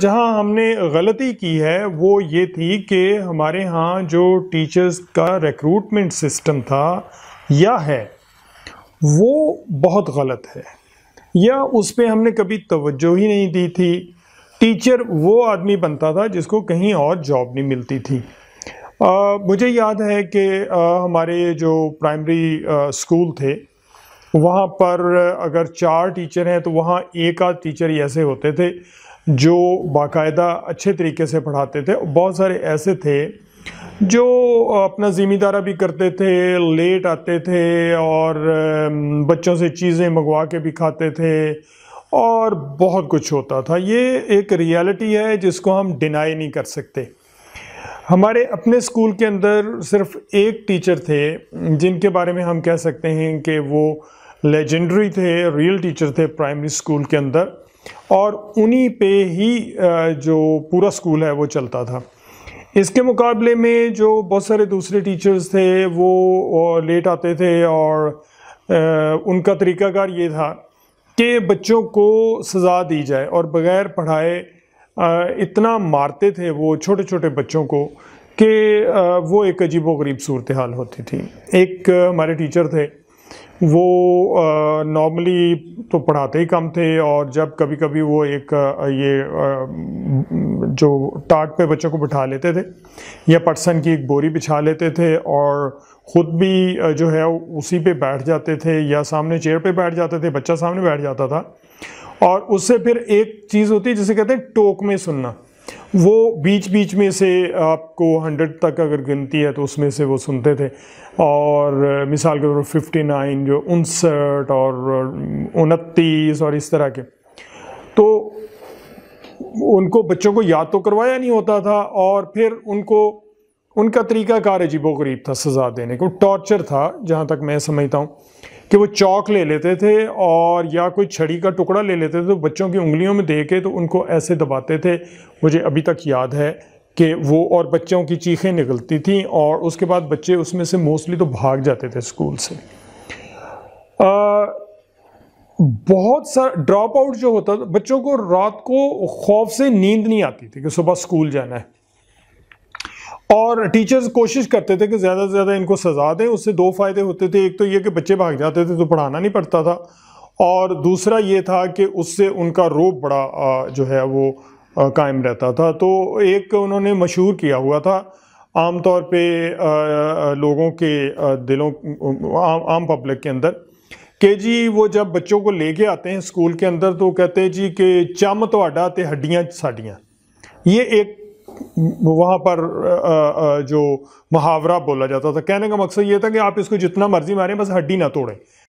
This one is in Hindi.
जहां हमने गलती की है वो ये थी कि हमारे यहाँ जो टीचर्स का रिक्रूटमेंट सिस्टम था या है वो बहुत गलत है या उस पर हमने कभी तवज्जो ही नहीं दी थी टीचर वो आदमी बनता था जिसको कहीं और जॉब नहीं मिलती थी आ, मुझे याद है कि हमारे जो प्राइमरी स्कूल थे वहाँ पर अगर चार टीचर हैं तो वहाँ एक आध टीचर ऐसे होते थे जो बाकायदा अच्छे तरीके से पढ़ाते थे बहुत सारे ऐसे थे जो अपना ज़िम्मेदारा भी करते थे लेट आते थे और बच्चों से चीज़ें मंगवा के भी खाते थे और बहुत कुछ होता था ये एक रियलिटी है जिसको हम डिनाई नहीं कर सकते हमारे अपने स्कूल के अंदर सिर्फ एक टीचर थे जिनके बारे में हम कह सकते हैं कि वो लेजेंडरी थे रियल टीचर थे प्राइमरी स्कूल के अंदर और उन्हीं पे ही जो पूरा स्कूल है वो चलता था इसके मुकाबले में जो बहुत सारे दूसरे टीचर्स थे वो लेट आते थे और उनका तरीकाकार ये था कि बच्चों को सज़ा दी जाए और बग़ैर पढ़ाए इतना मारते थे वो छोटे छोटे बच्चों को कि वो एक अजीबोगरीब सूरत हाल होती थी एक हमारे टीचर थे वो नॉर्मली तो पढ़ाते ही कम थे और जब कभी कभी वो एक आ, ये आ, जो टाट पे बच्चों को बिठा लेते थे या पटसन की एक बोरी बिछा लेते थे और ख़ुद भी जो है उसी पे बैठ जाते थे या सामने चेयर पे बैठ जाते थे बच्चा सामने बैठ जाता था और उससे फिर एक चीज़ होती है जिसे कहते हैं टोक में सुनना वो बीच बीच में से आपको हंड्रेड तक अगर गिनती है तो उसमें से वो सुनते थे और मिसाल के तौर पर फिफ्टी नाइन जो उनसठ और उनतीस और इस तरह के तो उनको बच्चों को याद तो करवाया नहीं होता था और फिर उनको उनका तरीका कार अजीबो गरीब था सज़ा देने को टॉर्चर था जहाँ तक मैं समझता हूँ कि वो चौक ले लेते थे और या कोई छड़ी का टुकड़ा ले लेते थे तो बच्चों की उंगलियों में दे के तो उनको ऐसे दबाते थे मुझे अभी तक याद है कि वो और बच्चों की चीखें निकलती थी और उसके बाद बच्चे उसमें से मोस्टली तो भाग जाते थे स्कूल से आ, बहुत सारा ड्रॉप आउट जो होता था बच्चों को रात को खौफ से नींद नहीं आती थी कि सुबह स्कूल जाना है और टीचर्स कोशिश करते थे कि ज़्यादा से ज़्यादा इनको सज़ा दें उससे दो फ़ायदे होते थे एक तो ये कि बच्चे भाग जाते थे तो पढ़ाना नहीं पड़ता था और दूसरा ये था कि उससे उनका रोब बड़ा जो है वो कायम रहता था तो एक उन्होंने मशहूर किया हुआ था आम तौर पे लोगों के दिलों आम आम पब्लिक के अंदर कि जी वो जब बच्चों को लेके आते हैं स्कूल के अंदर तो कहते हैं जी कि चम तो हड्डियाँ साडियाँ ये एक वहाँ पर जो मुहावरा बोला जाता था कहने का मकसद ये था कि आप इसको जितना मर्जी मारें बस हड्डी ना तोड़ें